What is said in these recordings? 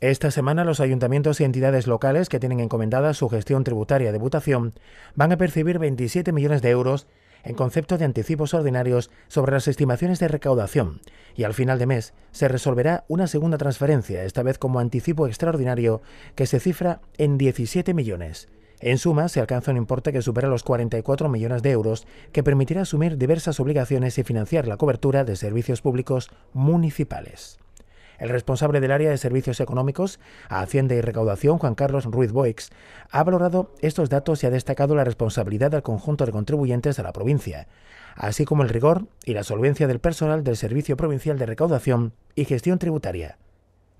Esta semana los ayuntamientos y entidades locales que tienen encomendada su gestión tributaria de votación van a percibir 27 millones de euros en concepto de anticipos ordinarios sobre las estimaciones de recaudación y al final de mes se resolverá una segunda transferencia, esta vez como anticipo extraordinario que se cifra en 17 millones. En suma, se alcanza un importe que supera los 44 millones de euros que permitirá asumir diversas obligaciones y financiar la cobertura de servicios públicos municipales. El responsable del área de servicios económicos, Hacienda y Recaudación, Juan Carlos Ruiz Boix, ha valorado estos datos y ha destacado la responsabilidad del conjunto de contribuyentes de la provincia, así como el rigor y la solvencia del personal del Servicio Provincial de Recaudación y Gestión Tributaria.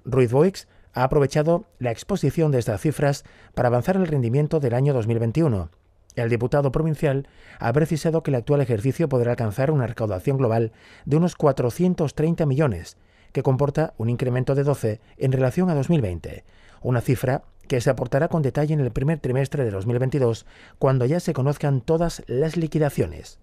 Ruiz Boix ha aprovechado la exposición de estas cifras para avanzar el rendimiento del año 2021. El diputado provincial ha precisado que el actual ejercicio podrá alcanzar una recaudación global de unos 430 millones, que comporta un incremento de 12 en relación a 2020, una cifra que se aportará con detalle en el primer trimestre de 2022, cuando ya se conozcan todas las liquidaciones.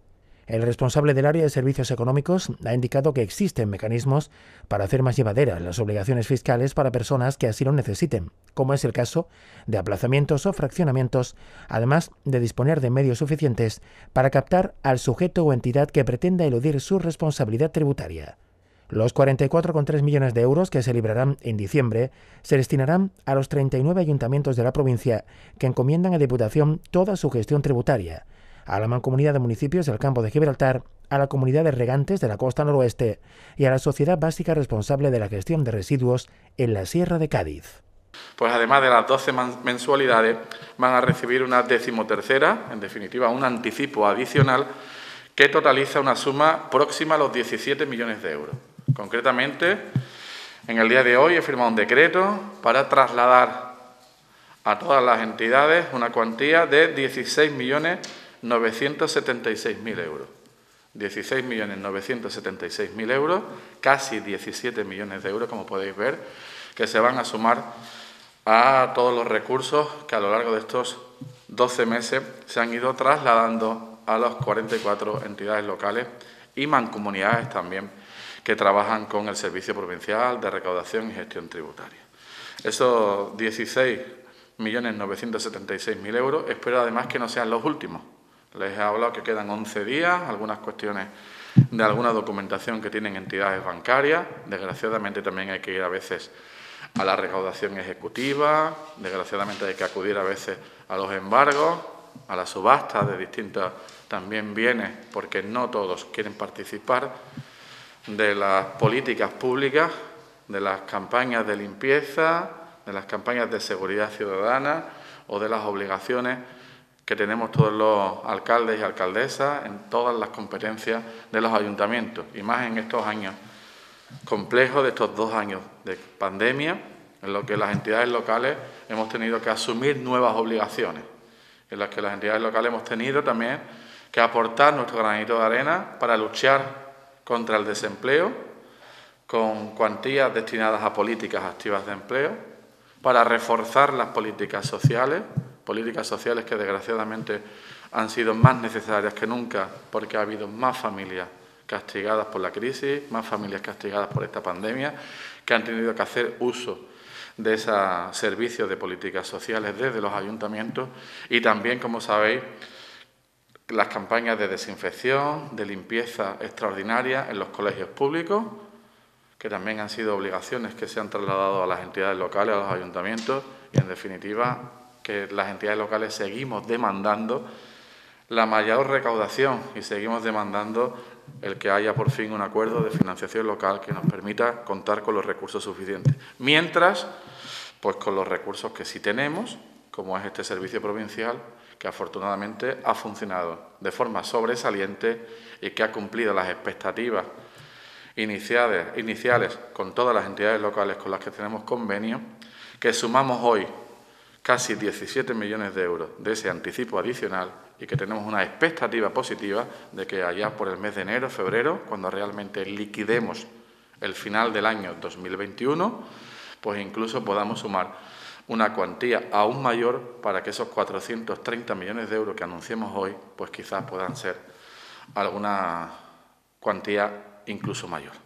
El responsable del área de servicios económicos ha indicado que existen mecanismos para hacer más llevaderas las obligaciones fiscales para personas que así lo necesiten, como es el caso de aplazamientos o fraccionamientos, además de disponer de medios suficientes para captar al sujeto o entidad que pretenda eludir su responsabilidad tributaria. Los 44,3 millones de euros que se librarán en diciembre se destinarán a los 39 ayuntamientos de la provincia que encomiendan a Diputación toda su gestión tributaria, a la Mancomunidad de Municipios del Campo de Gibraltar, a la Comunidad de Regantes de la Costa Noroeste y a la Sociedad Básica responsable de la gestión de residuos en la Sierra de Cádiz. Pues además de las 12 mensualidades, van a recibir una decimotercera, en definitiva un anticipo adicional, que totaliza una suma próxima a los 17 millones de euros. Concretamente, en el día de hoy he firmado un decreto para trasladar a todas las entidades una cuantía de 16.976.000 euros. 16.976.000 euros, casi 17 millones de euros, como podéis ver, que se van a sumar a todos los recursos que a lo largo de estos 12 meses se han ido trasladando a las 44 entidades locales y mancomunidades también que trabajan con el Servicio Provincial de Recaudación y Gestión Tributaria. Esos 16.976.000 euros, espero además que no sean los últimos. Les he hablado que quedan 11 días, algunas cuestiones de alguna documentación que tienen entidades bancarias. Desgraciadamente también hay que ir a veces a la recaudación ejecutiva, desgraciadamente hay que acudir a veces a los embargos, a las subastas de distintos también bienes, porque no todos quieren participar de las políticas públicas, de las campañas de limpieza, de las campañas de seguridad ciudadana o de las obligaciones que tenemos todos los alcaldes y alcaldesas en todas las competencias de los ayuntamientos, y más en estos años complejos de estos dos años de pandemia, en los que las entidades locales hemos tenido que asumir nuevas obligaciones, en las que las entidades locales hemos tenido también que aportar nuestro granito de arena para luchar contra el desempleo, con cuantías destinadas a políticas activas de empleo, para reforzar las políticas sociales, políticas sociales que desgraciadamente han sido más necesarias que nunca porque ha habido más familias castigadas por la crisis, más familias castigadas por esta pandemia, que han tenido que hacer uso de esos servicios de políticas sociales desde los ayuntamientos y también, como sabéis, las campañas de desinfección, de limpieza extraordinaria en los colegios públicos, que también han sido obligaciones que se han trasladado a las entidades locales, a los ayuntamientos, y en definitiva que las entidades locales seguimos demandando la mayor recaudación y seguimos demandando el que haya por fin un acuerdo de financiación local que nos permita contar con los recursos suficientes. Mientras, pues con los recursos que sí tenemos, como es este servicio provincial, que afortunadamente ha funcionado de forma sobresaliente y que ha cumplido las expectativas iniciales, con todas las entidades locales con las que tenemos convenio, que sumamos hoy casi 17 millones de euros de ese anticipo adicional y que tenemos una expectativa positiva de que allá por el mes de enero, febrero, cuando realmente liquidemos el final del año 2021, pues incluso podamos sumar una cuantía aún mayor para que esos 430 millones de euros que anunciemos hoy, pues quizás puedan ser alguna cuantía incluso mayor.